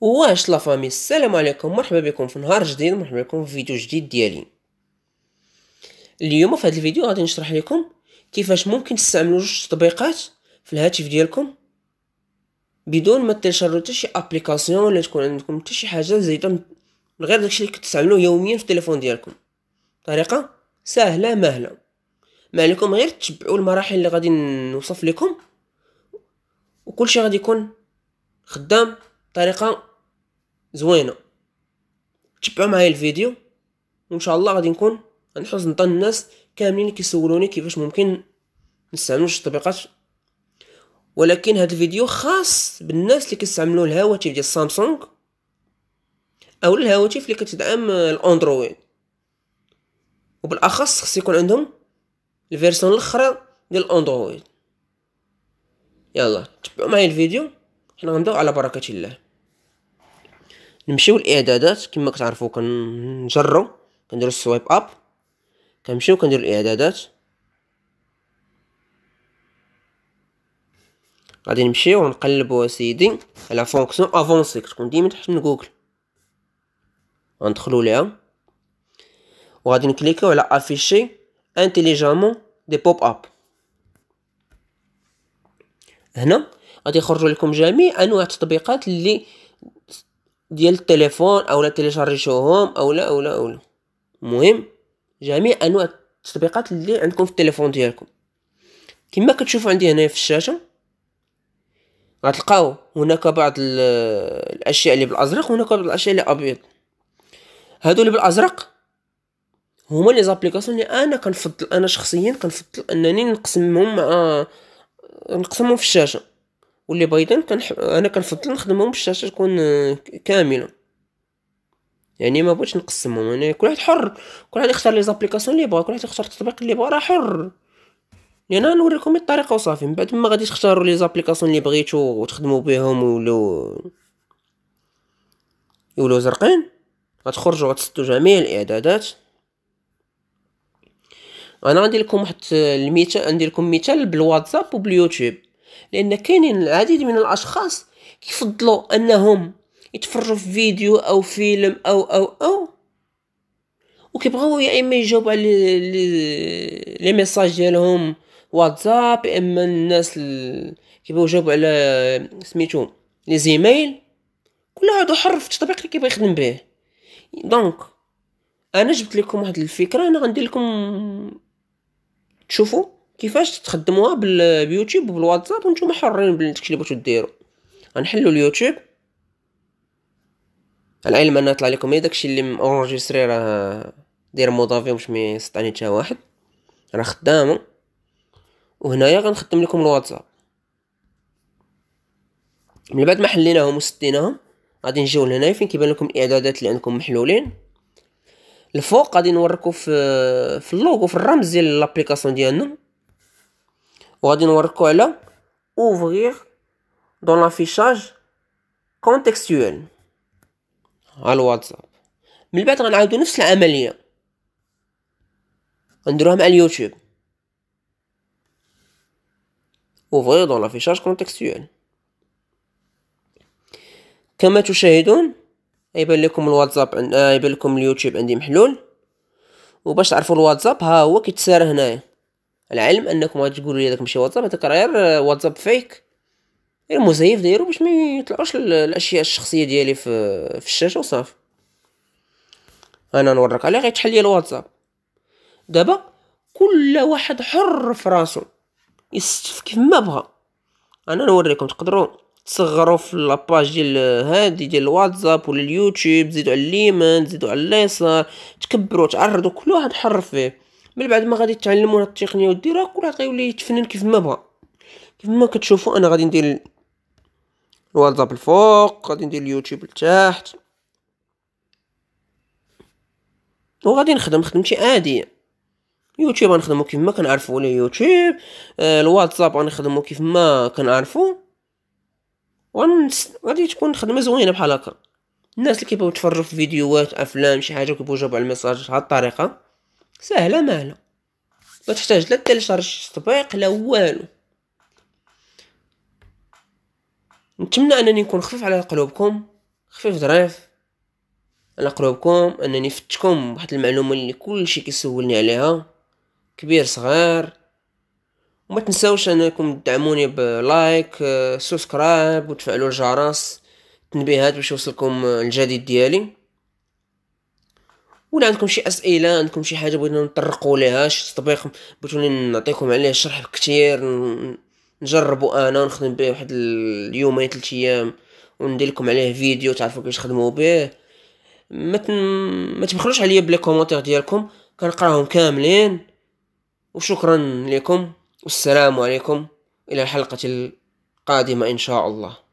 واش لا فامي السلام عليكم مرحبا بكم في نهار جديد مرحبا بكم في فيديو جديد ديالي اليوم في هذا الفيديو غادي نشرح لكم كيفاش ممكن تستعملوا جوج تطبيقات في الهاتف ديالكم بدون ما تشرو حتى شي ابليكاسيون ولا تكون عندكم حتى شي حاجه زايده من غير داكشي اللي كتستعملوا يوميا في التليفون ديالكم طريقه سهله مهله ما عليكم غير تتبعوا المراحل اللي غادي نوصف لكم وكل شيء غادي يكون خدام طريقه زوينه تبعوا معايا الفيديو وان شاء الله غادي نكون غنحوز نطن الناس كاملين اللي كيسولوني كيفاش ممكن نستعملوا التطبيقات ولكن هذا الفيديو خاص بالناس اللي كيستعملوا الهواتف ديال سامسونج او الهواتف اللي كتدعم الاندرويد وبالاخص خص يكون عندهم الفيرسون الاخرى ديال الاندرويد يلا تبعوا معايا الفيديو حنا غنبداو على بركه الله نمشيو للاعدادات كما كتعرفوا كنجرو كنديرو السويب اب كنمشيو كنديرو الاعدادات غادي نمشيو ونقلبوا سيدي على فونكسيون افونسي كتكون ديما تحت من جوجل غندخلوا ليها وغادي نكليكيو على افيشي انتيليجامون دي بوب اب هنا غادي يخرجوا لكم جميع انواع التطبيقات اللي ديال التليفون او لا تيليشارجيوهم او لا او لا او لا المهم جميع انواع التطبيقات اللي عندكم في التليفون ديالكم كما كتشوفوا عندي هنا في الشاشه غتلقاو هناك بعض الاشياء اللي بالازرق وهناك بعض الاشياء اللي ابيض هادو اللي بالازرق هما لي زابليكاسيون اللي انا كنفضل انا شخصيا كنفضل انني نقسمهم مع نقسمهم في الشاشه واللي بايدن كنح... انا كنفضل نخدمهم بالشاشه تكون كامله يعني ما بغيتش نقسمهم انا يعني كل واحد حر كل واحد يختار لي زابليكاسيون اللي بغا كل واحد يختار التطبيق اللي بغا راه حر لان يعني نوريكم الطريقه وصافي من بعد ما غادي تختاروا لي زابليكاسيون اللي بغيتو وتخدموا بهم ولو يولو زرقين غتخرجوا غتسدوا جميع الاعدادات انا غندير لكم واحد المثال ندير لكم مثال بالواتساب وباليوتيوب لان كاينين العديد من الاشخاص يفضلوا انهم يتفرجوا في فيديو او فيلم او او او وكيبغاو يا اما يجاوبوا على لي ميساج ديالهم واتساب يا اما الناس كيبغاو يجاوبوا على سميتو لي زيميل كل واحد حر في التطبيق اللي كيبغي يخدم به دونك انا جبت لكم واحد الفكره انا غندير لكم تشوفوا كيفاش تخدموها باليوتيوب وبالواتساب وانتم حرين داكشي اللي بغيتو ديرو غنحلو اليوتيوب العلم انا طلع لكم غير إيه، داكشي اللي مورجيستري راه داير موضافي باش مي سطاني حتى واحد راه خدامه وهنايا غنخدم لكم الواتساب من بعد ما حليناهم وسديناهم غادي نجيو لهنايا فين كيبان لكم الاعدادات اللي عندكم محلولين الفوق غادي نوريكم في في اللوغو في الرمز ديال لابليكاسيون ديالنا وغادي نوريكو على اوفغيغ دون لافيشاج كونتكستويل على الواتساب من بعد غنعاودو نفس العملية غنديروها مع اليوتيوب اوفغيغ دون لافيشاج كونتكستويل كما تشاهدون يبان لكم الواتساب عن... يبان لكم اليوتيوب عندي محلول وباش تعرفوا الواتساب ها هو كيتسارى هنايا العلم انكم تقولوا لي داك ماشي واتساب هذاك راه غير آه، واتساب فيك غير مزيف دايرو باش ما يطلعوش الاشياء الشخصيه ديالي في في الشاشه وصافي انا نورك عليه غيتحل لي الواتساب دابا كل واحد حر في راسو يستف كيف ما بغى انا نوريكم تقدروا تصغروا في لاباج ديال آه، هادي ديال الواتساب ولا اليوتيوب زيدوا على اليمين زيدوا على اليسار تكبروا تعرضوا كل واحد حر فيه من بعد ما غادي تعلموا هاد التقنيه وديرها كل واحد غيولي يتفنن كيف ما بغا كيف ما كتشوفوا انا غادي ندير الواتساب الفوق غادي ندير اليوتيوب لتحت وغادي نخدم خدمتي عاديه يوتيوب غنخدمو كيف ما كنعرفو ولا يوتيوب آه، الواتساب غنخدمو كيف ما كنعرفو غادي تكون خدمه زوينه بحال هكا الناس اللي كيبغيو يتفرجو في فيديوهات افلام شي حاجه كيبغيو يجاوبو على الميساج بهاد الطريقه سهله مهله ما تحتاج لا تيليشارج تطبيق لا والو نتمنى انني نكون خفيف على قلوبكم خفيف ظريف على قلوبكم انني فتكم واحد المعلومه اللي كلشي كيسولني عليها كبير صغير وما تنساوش انكم تدعموني بلايك آه، سبسكرايب وتفعلوا الجرس التنبيهات باش يوصلكم الجديد ديالي ولا عندكم شي اسئله عندكم شي حاجه بغينا نطرقوا ليها شي تطبيق بغيتوني نعطيكم عليه شرح بكثير نجربوا انا ونخدم به واحد اليومين ثلاث ايام وندير لكم عليه فيديو تعرفوا كيفاش تخدموا به ما ما تبخلوش عليا بلي كومونتير ديالكم كنقراهم كاملين وشكرا لكم والسلام عليكم الى الحلقه القادمه ان شاء الله